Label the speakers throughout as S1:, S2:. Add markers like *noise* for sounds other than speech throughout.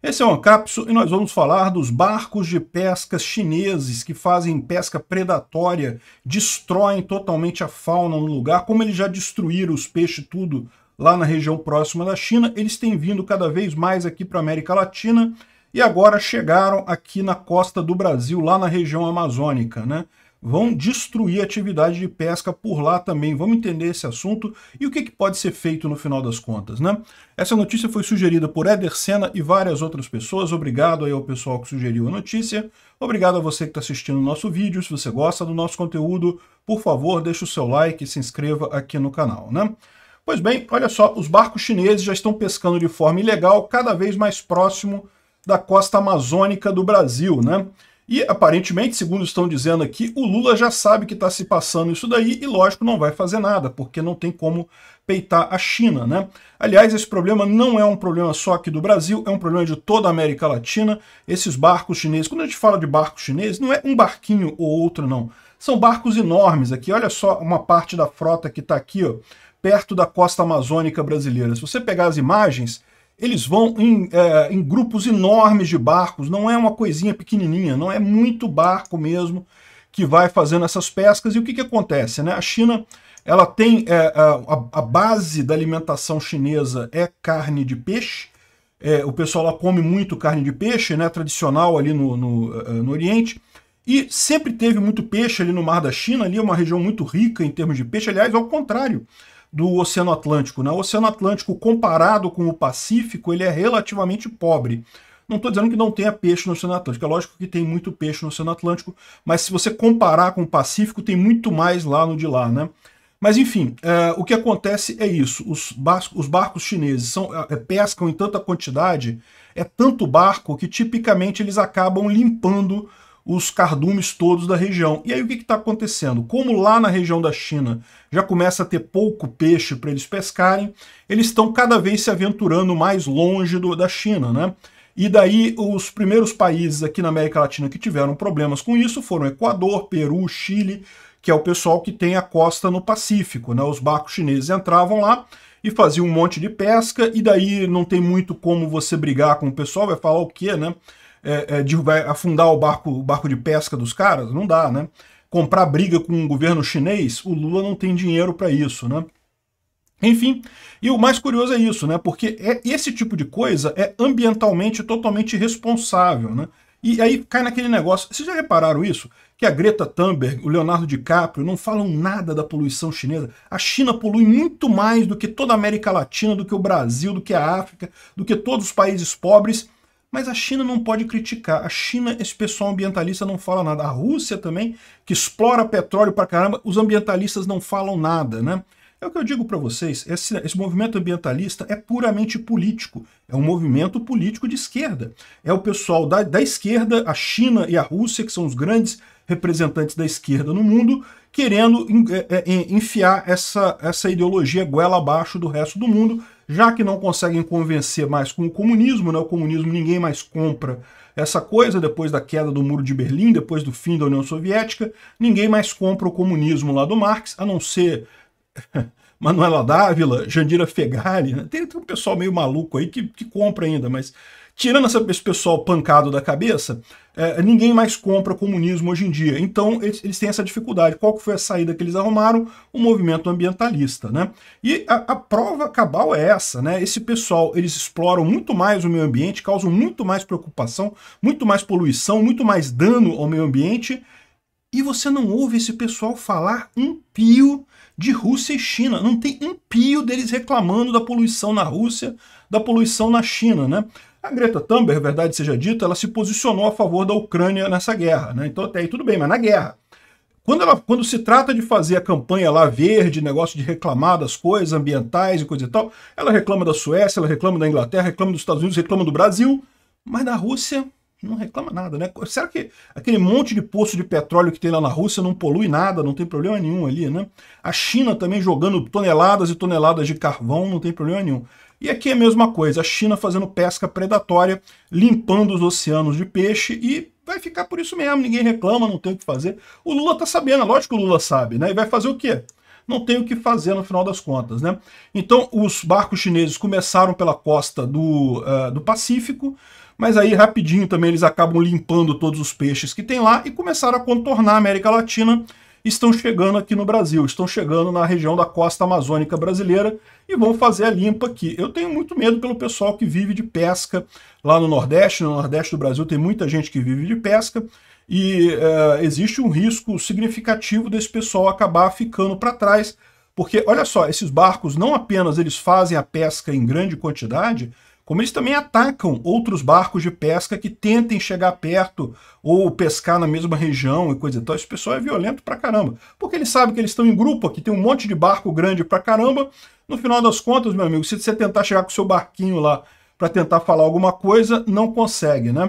S1: Esse é o cápsula e nós vamos falar dos barcos de pesca chineses que fazem pesca predatória, destroem totalmente a fauna no lugar, como eles já destruíram os peixes tudo lá na região próxima da China, eles têm vindo cada vez mais aqui para a América Latina e agora chegaram aqui na costa do Brasil, lá na região amazônica, né? vão destruir a atividade de pesca por lá também. Vamos entender esse assunto e o que, que pode ser feito no final das contas, né? Essa notícia foi sugerida por Eder Senna e várias outras pessoas. Obrigado aí ao pessoal que sugeriu a notícia. Obrigado a você que está assistindo o nosso vídeo. Se você gosta do nosso conteúdo, por favor, deixe o seu like e se inscreva aqui no canal, né? Pois bem, olha só, os barcos chineses já estão pescando de forma ilegal cada vez mais próximo da costa amazônica do Brasil, né? E, aparentemente, segundo estão dizendo aqui, o Lula já sabe que está se passando isso daí e, lógico, não vai fazer nada, porque não tem como peitar a China, né? Aliás, esse problema não é um problema só aqui do Brasil, é um problema de toda a América Latina. Esses barcos chineses, quando a gente fala de barco chinês, não é um barquinho ou outro, não. São barcos enormes aqui. Olha só uma parte da frota que está aqui, ó, perto da costa amazônica brasileira. Se você pegar as imagens, eles vão em, é, em grupos enormes de barcos, não é uma coisinha pequenininha, não é muito barco mesmo que vai fazendo essas pescas. E o que, que acontece? Né? A China ela tem é, a, a, base da alimentação chinesa é carne de peixe. É, o pessoal lá come muito carne de peixe, né, tradicional ali no, no, é, no, Oriente. E sempre teve muito peixe ali no Mar da China, ali é uma região muito rica em termos de peixe. Aliás, ao contrário, do Oceano Atlântico. Né? O Oceano Atlântico, comparado com o Pacífico, ele é relativamente pobre. Não estou dizendo que não tenha peixe no Oceano Atlântico, é lógico que tem muito peixe no Oceano Atlântico, mas se você comparar com o Pacífico, tem muito mais lá no de lá, né? Mas enfim, é, o que acontece é isso: os, barcos, os barcos chineses são, é, pescam em tanta quantidade, é tanto barco que tipicamente eles acabam limpando os cardumes todos da região. E aí o que está acontecendo? Como lá na região da China já começa a ter pouco peixe para eles pescarem, eles estão cada vez se aventurando mais longe do, da China, né? E daí os primeiros países aqui na América Latina que tiveram problemas com isso foram Equador, Peru, Chile, que é o pessoal que tem a costa no Pacífico, né? Os barcos chineses entravam lá e faziam um monte de pesca e daí não tem muito como você brigar com o pessoal, vai falar o quê, né? é, é, afundar o barco, o barco de pesca dos caras? Não dá, né? Comprar briga com o governo chinês, o Lula não tem dinheiro para isso, né? Enfim, e o mais curioso é isso, né? Porque é, esse tipo de coisa é ambientalmente totalmente responsável, né? E aí cai naquele negócio. Vocês já repararam isso? Que a Greta Thunberg, o Leonardo DiCaprio não falam nada da poluição chinesa. A China polui muito mais do que toda a América Latina, do que o Brasil, do que a África, do que todos os países pobres. Mas a China não pode criticar. A China, esse pessoal ambientalista não fala nada. A Rússia também, que explora petróleo pra caramba, os ambientalistas não falam nada, né? É o que eu digo para vocês, esse, esse, movimento ambientalista é puramente político, é um movimento político de esquerda. É o pessoal da, da esquerda, a China e a Rússia, que são os grandes representantes da esquerda no mundo, querendo é, é, enfiar essa, essa ideologia goela abaixo do resto do mundo, já que não conseguem convencer mais com o comunismo, né? o comunismo ninguém mais compra essa coisa depois da queda do Muro de Berlim, depois do fim da União Soviética, ninguém mais compra o comunismo lá do Marx, a não ser *laughs* Manuela Dávila, Jandira Fegali, né? tem, tem um pessoal meio maluco aí que, que compra ainda, mas tirando esse pessoal pancado da cabeça, é, ninguém mais compra comunismo hoje em dia. Então eles, eles, têm essa dificuldade. Qual que foi a saída que eles arrumaram? O movimento ambientalista, né? E a, a, prova cabal é essa, né? Esse pessoal, eles exploram muito mais o meio ambiente, causam muito mais preocupação, muito mais poluição, muito mais dano ao meio ambiente. E você não ouve esse pessoal falar um pio de Rússia e China. Não tem um pio deles reclamando da poluição na Rússia, da poluição na China, né? A Greta Thunberg, verdade seja dita, ela se posicionou a favor da Ucrânia nessa guerra, né? Então até aí tudo bem, mas na guerra. Quando, ela, quando se trata de fazer a campanha lá verde, negócio de reclamar das coisas ambientais e coisa e tal, ela reclama da Suécia, ela reclama da Inglaterra, reclama dos Estados Unidos, reclama do Brasil, mas da Rússia não reclama nada, né? Será que aquele monte de poço de petróleo que tem lá na Rússia não polui nada, não tem problema nenhum ali, né? A China também jogando toneladas e toneladas de carvão, não tem problema nenhum. E aqui é a mesma coisa, a China fazendo pesca predatória, limpando os oceanos de peixe e vai ficar por isso mesmo, ninguém reclama, não tem o que fazer. O Lula tá sabendo, é lógico que o Lula sabe, né? E vai fazer o quê? Não tem o que fazer no final das contas, né? Então os barcos chineses começaram pela costa do, uh, do Pacífico, mas aí rapidinho também eles acabam limpando todos os peixes que tem lá e começaram a contornar a América Latina estão chegando aqui no Brasil, estão chegando na região da costa amazônica brasileira e vão fazer a limpa aqui. Eu tenho muito medo pelo pessoal que vive de pesca lá no Nordeste, no Nordeste do Brasil tem muita gente que vive de pesca e uh, existe um risco significativo desse pessoal acabar ficando para trás, porque olha só, esses barcos não apenas eles fazem a pesca em grande quantidade, como eles também atacam outros barcos de pesca que tentem chegar perto ou pescar na mesma região e coisa e então, tal. Esse pessoal é violento pra caramba. Porque eles sabem que eles estão em grupo aqui, tem um monte de barco grande pra caramba. No final das contas, meu amigo, se você tentar chegar com o seu barquinho lá para tentar falar alguma coisa, não consegue, né?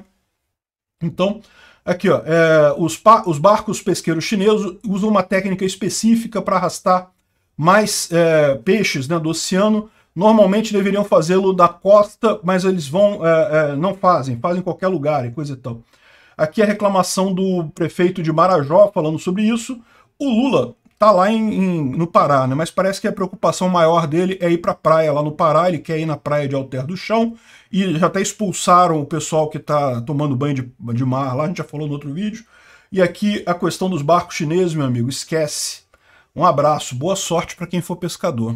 S1: Então, aqui, ó, é, os, os barcos pesqueiros chineses usam uma técnica específica para arrastar mais é, peixes né, do oceano Normalmente deveriam fazê-lo da costa, mas eles vão é, é, não fazem, fazem em qualquer lugar e coisa e tal. Aqui a reclamação do prefeito de Marajó falando sobre isso. O Lula tá lá em, em, no Pará, né? Mas parece que a preocupação maior dele é ir para a praia lá no Pará. Ele quer ir na praia de Alter do Chão e já até expulsaram o pessoal que está tomando banho de, de, mar lá. A gente já falou no outro vídeo. E aqui a questão dos barcos chineses, meu amigo, esquece. Um abraço, boa sorte para quem for pescador.